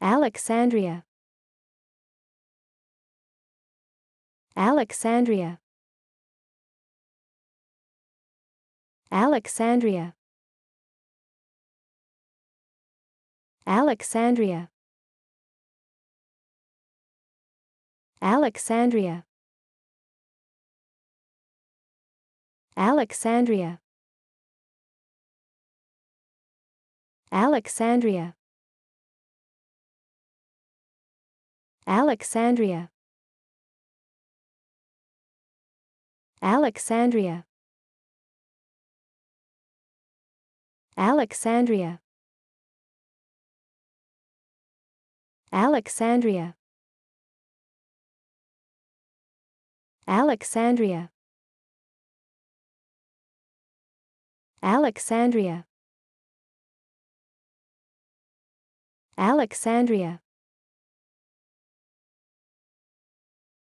Alexandria Alexandria Alexandria Alexandria Alexandria Alexandria Alexandria Alexandria Alexandria Alexandria Alexandria Alexandria Alexandria Alexandria